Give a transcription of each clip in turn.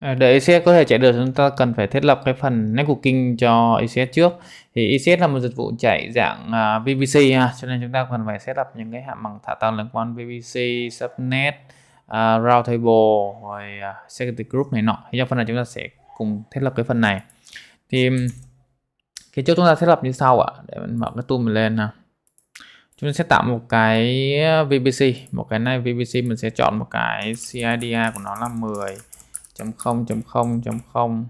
À, để ECS có thể chạy được chúng ta cần phải thiết lập cái phần networking cho ECS trước thì ECS là một dịch vụ chạy dạng uh, à, VPC ha. cho nên chúng ta cần phải set up những cái hạ bằng thả tăng liên quan VPC, subnet, uh, table, rồi uh, security group này nọ thì trong phần này chúng ta sẽ cùng thiết lập cái phần này thì cái trước chúng ta thiết lập như sau ạ à. để mình mở cái tool mình lên nào chúng ta sẽ tạo một cái VPC một cái này VPC mình sẽ chọn một cái CIDR của nó là 10 0 0 0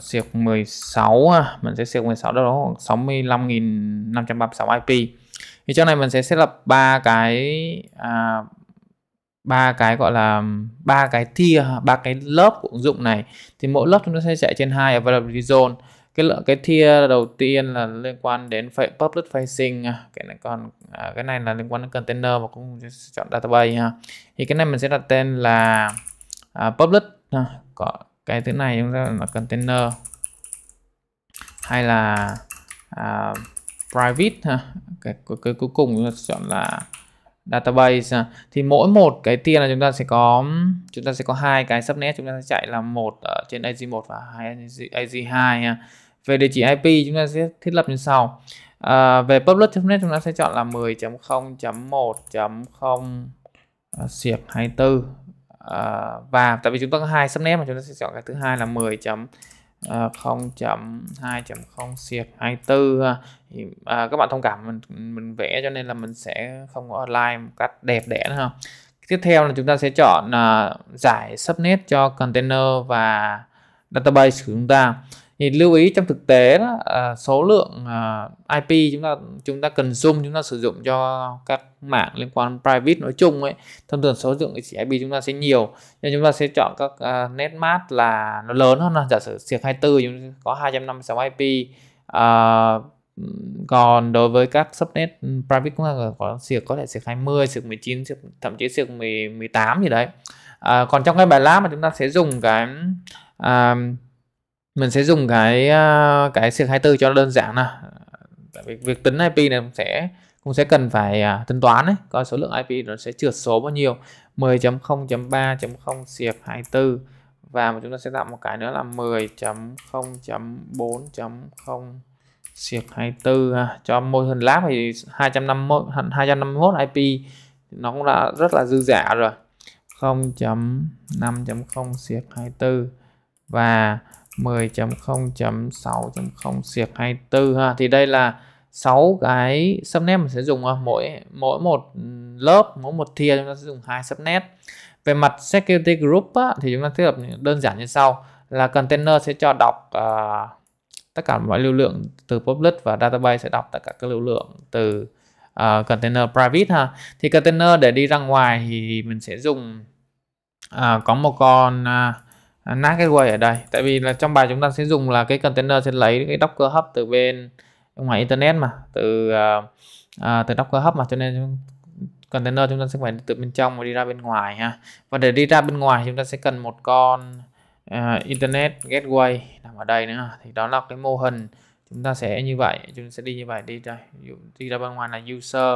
siệt 16 mình sẽ siệt 16 đó đó 65.536 IP thì trong này mình sẽ thiết lập ba cái à, ba cái gọi là ba cái tier ba cái lớp của ứng dụng này thì mỗi lớp chúng ta sẽ chạy trên hai availability zone cái lượng cái tier đầu tiên là liên quan đến public facing cái này còn à, cái này là liên quan đến container và cũng chọn database ha thì cái này mình sẽ đặt tên là à, public có cái thứ này chúng ta là container hay là uh, private ha cái, cái, cái cuối cùng chúng ta chọn là database ha. thì mỗi một cái tiên là chúng ta sẽ có chúng ta sẽ có hai cái subnet chúng ta sẽ chạy là một ở trên az 1 và hai az 2 ha. Về địa chỉ IP chúng ta sẽ thiết lập như sau. À, về public subnet chúng ta sẽ chọn là 10.0.1.0 uh, siệp 24 uh, và tại vì chúng ta có hai subnet mà chúng ta sẽ chọn cái thứ hai là 10 chấm ờ, không chấm hai chấm không siệt 24 thì, à, các bạn thông cảm mình mình vẽ cho nên là mình sẽ không có align một cách đẹp đẽ nữa không tiếp theo là chúng ta sẽ chọn uh, giải subnet cho container và database của chúng ta thì lưu ý trong thực tế đó à, số lượng à, IP chúng ta chúng ta cần dùng chúng ta sử dụng cho các mạng liên quan private nói chung ấy thông thường số lượng chỉ IP chúng ta sẽ nhiều nên chúng ta sẽ chọn các à, net mask là nó lớn hơn là giả sử siếc 24 chúng ta có 256 IP à, còn đối với các subnet private cũng là có siếc có thể siếc 20 siếc 19 siếc thậm chí siếc 10, 18 gì đấy à, còn trong cái bài lab mà chúng ta sẽ dùng cái um, mình sẽ dùng cái à, cái SIG 24 cho nó đơn giản nè tại vì việc tính IP này cũng sẽ cũng sẽ cần phải à, tính toán đấy coi số lượng IP nó sẽ trượt số bao nhiêu 10.0.3.0 siệp 24 và chúng ta sẽ tạo một cái nữa là 10.0.4.0 siệp 24 à. cho môi hình lab thì 251 251 IP nó cũng đã rất là dư giả dạ rồi 0.5.0 siệp 24 và 10.0.6.0 siệt 24 ha thì đây là 6 cái subnet mình sẽ dùng à, mỗi mỗi một lớp mỗi một thia chúng ta sẽ dùng hai subnet về mặt security group á, thì chúng ta thiết lập đơn giản như sau là container sẽ cho đọc uh, tất cả mọi lưu lượng từ public và database sẽ đọc tất cả các lưu lượng từ uh, container private ha thì container để đi ra ngoài thì mình sẽ dùng uh, có một con uh, À, NAS Gateway ở đây tại vì là trong bài chúng ta sẽ dùng là cái container sẽ lấy cái Docker Hub từ bên ngoài internet mà từ uh, uh, từ Docker Hub mà cho nên container chúng ta sẽ phải từ bên trong và đi ra bên ngoài ha và để đi ra bên ngoài chúng ta sẽ cần một con uh, internet gateway nằm ở đây nữa thì đó là cái mô hình chúng ta sẽ như vậy chúng ta sẽ đi như vậy đi ra đi ra bên ngoài là user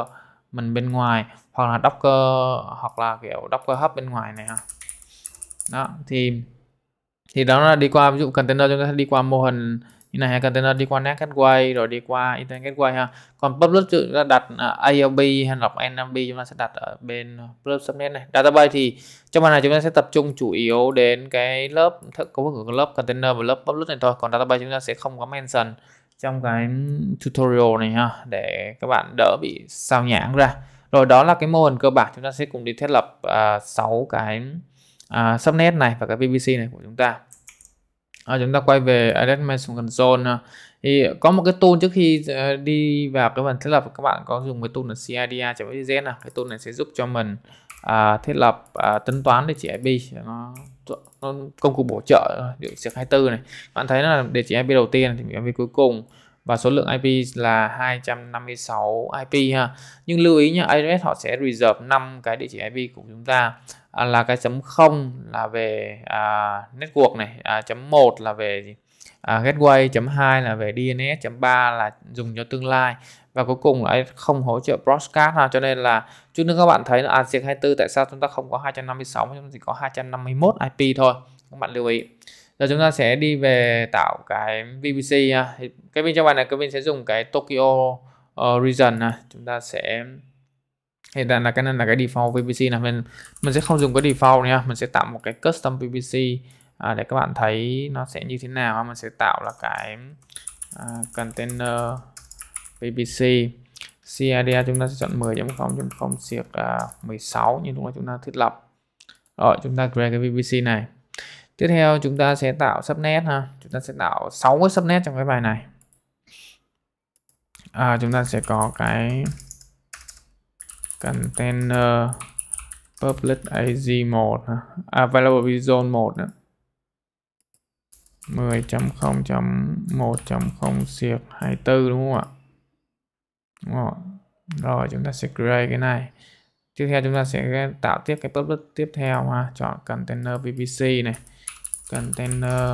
mình bên ngoài hoặc là docker hoặc là kiểu docker hub bên ngoài này ha đó thì thì đó là đi qua ví dụ container chúng ta sẽ đi qua mô hình như này container đi qua net gateway rồi đi qua internet gateway ha còn public chúng ta đặt ALB hay là NLB chúng ta sẽ đặt ở bên lớp subnet này database thì trong bài này chúng ta sẽ tập trung chủ yếu đến cái lớp cấu trúc của lớp container và lớp public này thôi còn database chúng ta sẽ không có mention trong cái tutorial này ha để các bạn đỡ bị sao nhãng ra rồi đó là cái mô hình cơ bản chúng ta sẽ cùng đi thiết lập à, uh, 6 cái uh, subnet này và cái VPC này của chúng ta à, chúng ta quay về Admin Console à. thì có một cái tool trước khi uh, đi vào cái phần thiết lập các bạn có dùng cái tool là CIDR.xyz là cái tool này sẽ giúp cho mình uh, thiết lập uh, tính toán để chỉ IP nó, nó công cụ bổ trợ ờ, điều sec 24 này bạn thấy là địa chỉ IP đầu tiên thì IP cuối cùng và số lượng IP là 256 IP ha nhưng lưu ý nhá, address họ sẽ reserve 5 cái địa chỉ IP của chúng ta À, là cái chấm không là về à, network này à, chấm một là về À, gateway chấm hai là về DNS chấm ba là dùng cho tương lai và cuối cùng là không hỗ trợ broadcast nào cho nên là chút nữa các bạn thấy là ASIC à, 24 tại sao chúng ta không có 256 chúng ta chỉ có 251 IP thôi các bạn lưu ý giờ chúng ta sẽ đi về tạo cái VPC cái bên trong bài này Kevin sẽ dùng cái Tokyo uh, region chúng ta sẽ thì là, là cái này là cái default PVC là mình mình sẽ không dùng cái default nha mình sẽ tạo một cái custom PVC à, để các bạn thấy nó sẽ như thế nào mình sẽ tạo là cái à, container PVC CIDA chúng ta sẽ chọn 10.0.0 siệt à, 16 như lúc là chúng ta thiết lập rồi chúng ta create cái VPC này tiếp theo chúng ta sẽ tạo subnet ha chúng ta sẽ tạo 6 cái subnet trong cái bài này à, chúng ta sẽ có cái container public AZ1 hả? À, available vision 1 nữa 10.0.1.0 siệp 24 đúng không ạ? Đúng không? Rồi chúng ta sẽ create cái này. Tiếp theo chúng ta sẽ tạo tiếp cái public tiếp theo ha, chọn container VPC này. Container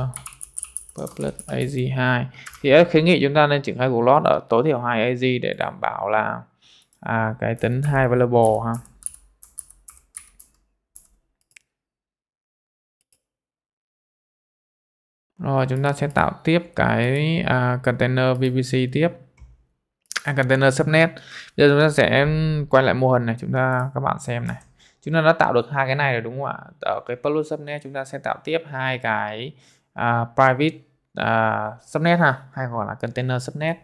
public AZ2. Thì khuyến nghị chúng ta nên triển khai Google Load ở tối thiểu 2 AZ để đảm bảo là à, cái tính hai variable ha rồi chúng ta sẽ tạo tiếp cái à, container VPC tiếp à, container subnet bây giờ chúng ta sẽ quay lại mô hình này chúng ta các bạn xem này chúng ta đã tạo được hai cái này rồi đúng không ạ ở cái public subnet chúng ta sẽ tạo tiếp hai cái uh, private uh, subnet ha hay gọi là container subnet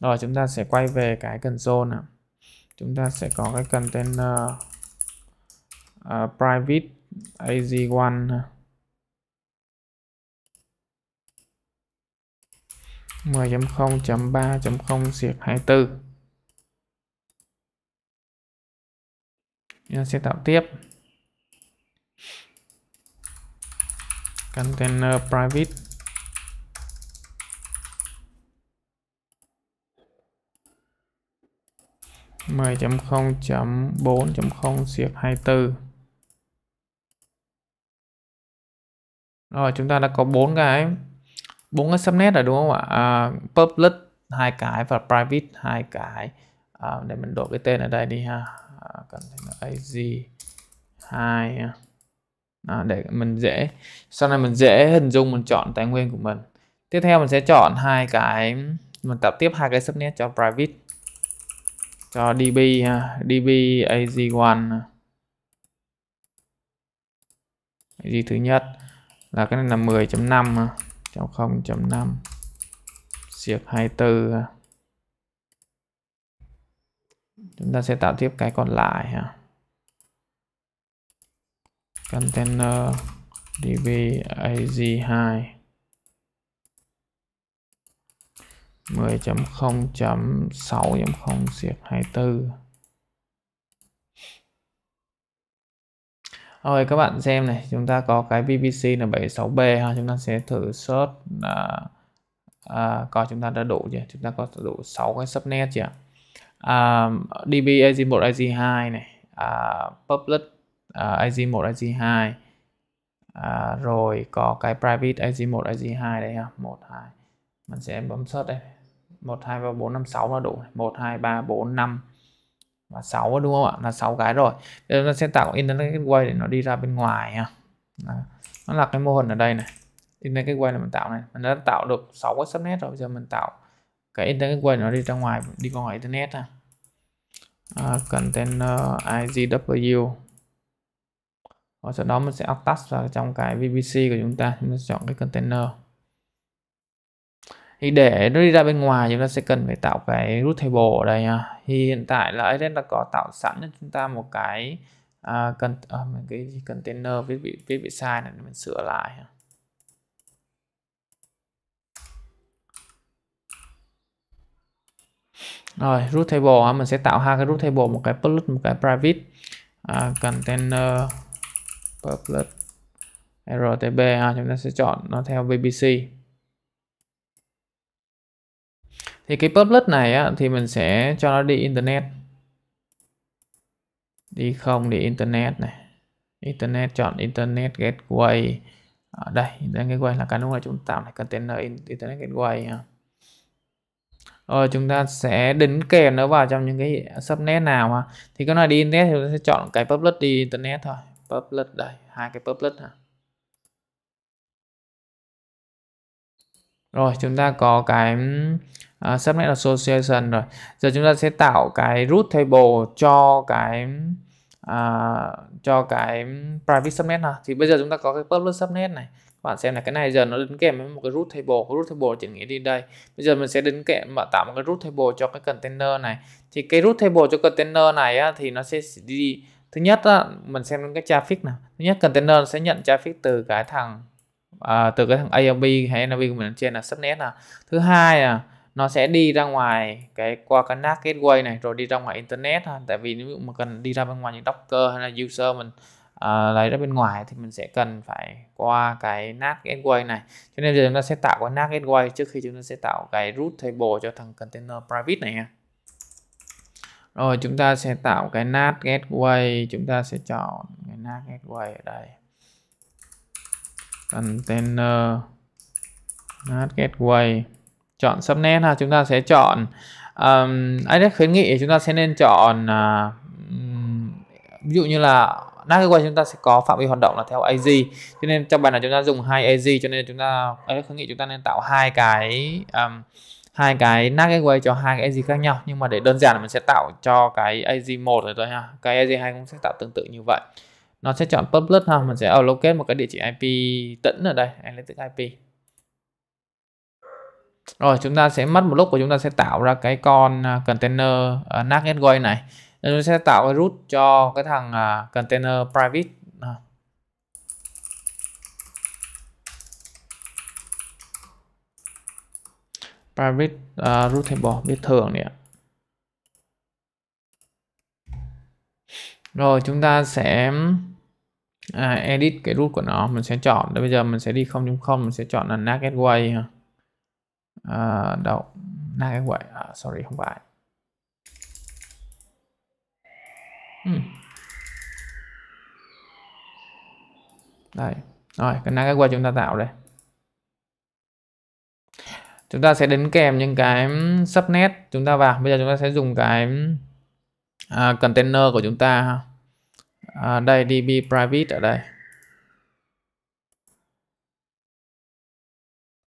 rồi chúng ta sẽ quay về cái console nào chúng ta sẽ có cái container uh, private az1 10.0.3.0 siệt 24 chúng ta sẽ tạo tiếp container private 10.0.4.0 siệp 24 rồi chúng ta đã có bốn cái bốn cái subnet rồi đúng không ạ à, public hai cái và private hai cái à, để mình đổi cái tên ở đây đi ha à, container az hai à, để mình dễ sau này mình dễ hình dung mình chọn tài nguyên của mình tiếp theo mình sẽ chọn hai cái mình tập tiếp hai cái subnet cho private cho db ha db ag1 ag thứ nhất là cái này là 10.5 trong 0.5 siệp 24 chúng ta sẽ tạo tiếp cái còn lại ha container db ag2 10.0.6.0 siệt 24 Rồi các bạn xem này chúng ta có cái VPC là 76B ha chúng ta sẽ thử search là à, coi chúng ta đã đủ chưa chúng ta có đủ 6 cái subnet chưa à, DB AG1 AG2 này à, public à, AG1 AG2 à, rồi có cái private AG1 AG2 đây ha 1 2 mình sẽ bấm search đây 1 2 3 4 5 6 là đủ 1 2 3 4 5 và 6 đúng không ạ là 6 cái rồi bây giờ nó sẽ tạo internet gateway để nó đi ra bên ngoài ha nó là cái mô hình ở đây này internet gateway là mình tạo này mình đã tạo được 6 cái subnet rồi bây giờ mình tạo cái internet gateway nó đi ra ngoài đi qua ngoài internet ha uh, container IGW và sau đó mình sẽ attach vào trong cái VPC của chúng ta chúng ta chọn cái container thì để nó đi ra bên ngoài chúng ta sẽ cần phải tạo cái root table ở đây nha thì hiện tại là Eden đã có tạo sẵn cho chúng ta một cái cần à, à cái container viết bị viết bị sai này mình sửa lại rồi root table mình sẽ tạo hai cái root table một cái public một cái private à, container public rtb à, chúng ta sẽ chọn nó theo vpc thì cái public này á, thì mình sẽ cho nó đi internet đi không đi internet này internet chọn internet gateway ở đây internet gateway là cái lúc là chúng ta tạo này container internet gateway rồi chúng ta sẽ đính kèm nó vào trong những cái subnet nào mà thì cái này đi internet thì chúng ta sẽ chọn cái public đi internet thôi public đây hai cái public ha. rồi chúng ta có cái uh, à, subnet association rồi giờ chúng ta sẽ tạo cái root table cho cái uh, cho cái private subnet nào thì bây giờ chúng ta có cái public subnet này các bạn xem là cái này giờ nó đính kèm với một cái root table root table chỉ nghĩ đi đây bây giờ mình sẽ đính kèm mà tạo một cái root table cho cái container này thì cái root table cho container này á, thì nó sẽ đi thứ nhất á, mình xem cái traffic nào thứ nhất container sẽ nhận traffic từ cái thằng à, từ cái thằng ALB hay NLB của mình trên là subnet nào thứ hai là nó sẽ đi ra ngoài cái qua cái NAT gateway này rồi đi ra ngoài internet ha. tại vì nếu mà cần đi ra bên ngoài những docker hay là user mình à, lấy ra bên ngoài thì mình sẽ cần phải qua cái NAT gateway này cho nên giờ chúng ta sẽ tạo cái NAT gateway trước khi chúng ta sẽ tạo cái root table cho thằng container private này rồi chúng ta sẽ tạo cái NAT gateway chúng ta sẽ chọn cái NAT gateway ở đây container NAT gateway chọn subnet ha chúng ta sẽ chọn um, khuyến nghị chúng ta sẽ nên chọn uh, ví dụ như là NACQUA chúng ta sẽ có phạm vi hoạt động là theo AG cho nên trong bài này chúng ta dùng hai AG cho nên chúng ta IDEX khuyến nghị chúng ta nên tạo hai cái um, hai cái NAC gateway cho hai cái AG khác nhau nhưng mà để đơn giản là mình sẽ tạo cho cái AG một rồi thôi ha cái AG hai cũng sẽ tạo tương tự như vậy nó sẽ chọn public ha mình sẽ allocate một cái địa chỉ IP tĩnh ở đây analytics IP rồi chúng ta sẽ mất một lúc và chúng ta sẽ tạo ra cái con à, container uh, à, NAC gateway này nên chúng ta sẽ tạo cái root cho cái thằng uh, container private private uh, routable biết thường đi ạ rồi chúng ta sẽ à, edit cái root của nó mình sẽ chọn bây giờ mình sẽ đi 0.0 mình sẽ chọn là NAC gateway ha À, đâu na cái quậy à, sorry không phải hmm. đây rồi cái na cái quậy chúng ta tạo đây chúng ta sẽ đến kèm những cái subnet chúng ta vào bây giờ chúng ta sẽ dùng cái à, container của chúng ta à, đây db private ở đây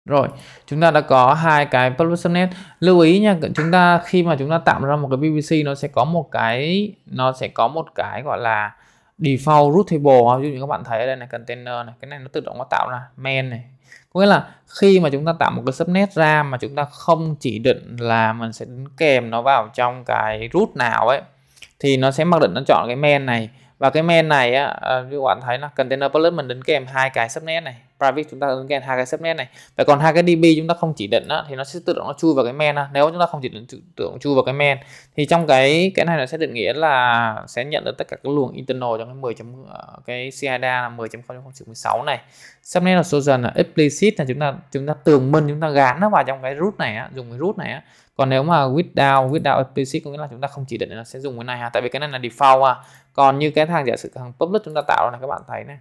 Rồi, chúng ta đã có hai cái public Lưu ý nha, chúng ta khi mà chúng ta tạo ra một cái BBC nó sẽ có một cái nó sẽ có một cái gọi là default root table ví dụ như các bạn thấy ở đây này container này, cái này nó tự động nó tạo ra main này. Có nghĩa là khi mà chúng ta tạo một cái subnet ra mà chúng ta không chỉ định là mình sẽ kèm nó vào trong cái root nào ấy thì nó sẽ mặc định nó chọn cái main này và cái main này á ờ, như các bạn thấy là container plus mình đính kèm hai cái subnet này private chúng ta đính kèm hai cái subnet này và còn hai cái db chúng ta không chỉ định á, thì nó sẽ tự động nó chui vào cái main á. nếu chúng ta không chỉ định tự động chui vào cái main thì trong cái cái này nó sẽ định nghĩa là sẽ nhận được tất cả các luồng internal trong cái 10. Ờ, cái CIDA là 10 0 16 này subnet là số dần là explicit là chúng ta chúng ta tường minh chúng ta gán nó vào trong cái root này á, dùng cái root này á còn nếu mà without without explicit có nghĩa là chúng ta không chỉ định là sẽ dùng cái này ha tại vì cái này là default ha còn như cái thằng giả sử thằng public chúng ta tạo này các bạn thấy này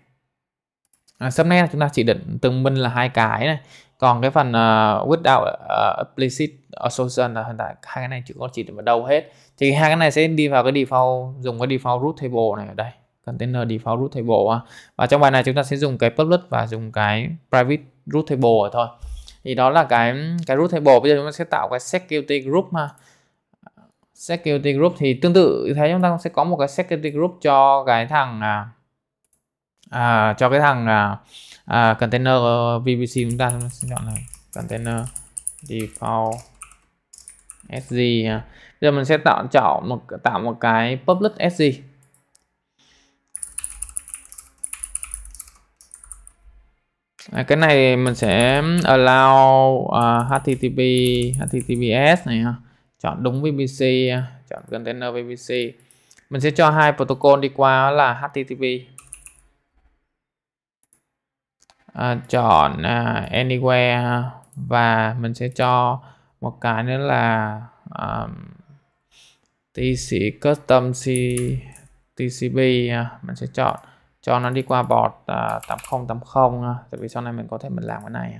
à, nay chúng ta chỉ định từng mình là hai cái này còn cái phần uh, à, without uh, à, explicit association là hiện tại hai cái này chỉ có chỉ định vào đâu hết thì hai cái này sẽ đi vào cái default dùng cái default root table này ở đây container default root table và trong bài này chúng ta sẽ dùng cái public và dùng cái private root table thôi thì đó là cái cái root table bây giờ chúng ta sẽ tạo cái security group mà security group thì tương tự như thế chúng ta sẽ có một cái security group cho cái thằng à, à, cho cái thằng à, à, container VPC chúng ta sẽ chọn là container default SG bây giờ mình sẽ tạo chọn một tạo một cái public SG à, cái này mình sẽ allow uh, à, http https này ha chọn đúng vpc chọn container vpc mình sẽ cho hai protocol đi qua là http à, chọn uh, anywhere và mình sẽ cho một cái nữa là um, tc custom c tcp mình sẽ chọn cho nó đi qua bọt uh, à, 8080 à, tại vì sau này mình có thể mình làm cái này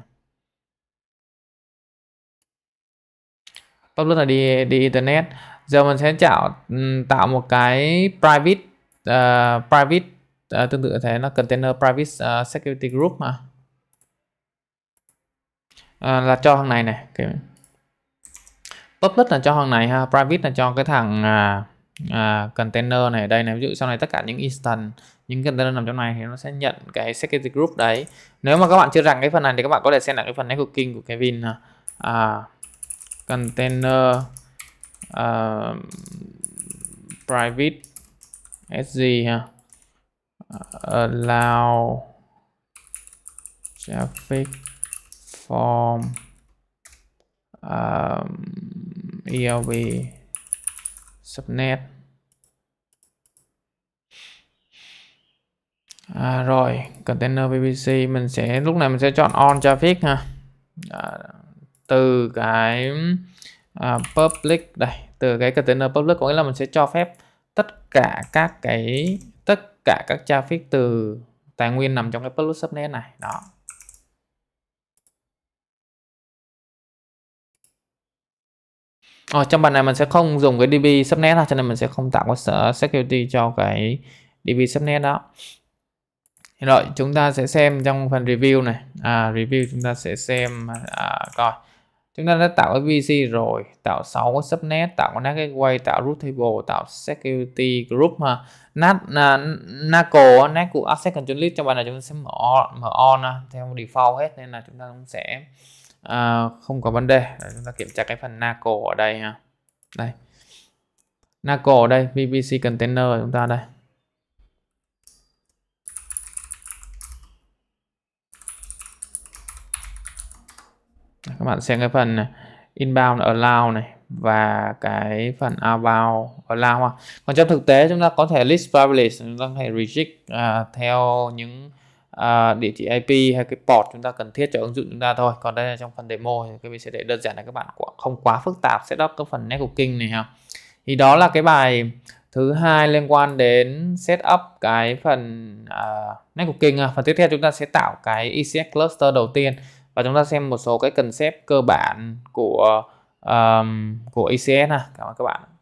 public là đi đi internet giờ mình sẽ tạo ừ, tạo một cái private uh, private uh, tương tự thế nó container private uh, security group mà à, là cho thằng này này cái public là cho thằng này ha private là cho cái thằng à, à, container này đây này ví dụ sau này tất cả những instance những container nằm trong này thì nó sẽ nhận cái security group đấy nếu mà các bạn chưa rằng cái phần này thì các bạn có thể xem lại cái phần networking của Kevin à, container uh, private sg ha à, allow traffic form um, à, elb subnet à, rồi container VPC mình sẽ lúc này mình sẽ chọn on traffic ha à, từ cái à, public đây từ cái container public có nghĩa là mình sẽ cho phép tất cả các cái tất cả các traffic từ tài nguyên nằm trong cái public subnet này đó Ở ờ, trong bản này mình sẽ không dùng cái DB subnet cho nên mình sẽ không tạo cái security cho cái DB subnet đó rồi chúng ta sẽ xem trong phần review này à, review chúng ta sẽ xem à, coi chúng ta đã tạo cái VC rồi tạo 6 cái subnet tạo cái quay tạo root table tạo security group ha NAT à, NACL NAT của access control list trong bài này chúng ta sẽ mở mở on à, theo default hết nên là chúng ta cũng sẽ à, không có vấn đề Để chúng ta kiểm tra cái phần naco ở đây ha đây naco ở đây VPC container chúng ta đây các bạn xem cái phần inbound allow này và cái phần outbound allow ha. còn trong thực tế chúng ta có thể list privilege chúng ta có thể reject uh, theo những uh, địa chỉ IP hay cái port chúng ta cần thiết cho ứng dụng chúng ta thôi còn đây là trong phần demo thì các bạn sẽ để đơn giản là các bạn không quá phức tạp setup cái phần networking này ha thì đó là cái bài thứ hai liên quan đến setup cái phần uh, networking phần tiếp theo chúng ta sẽ tạo cái ECS cluster đầu tiên và chúng ta xem một số cái concept cơ bản của um, của ICS ha cảm ơn các bạn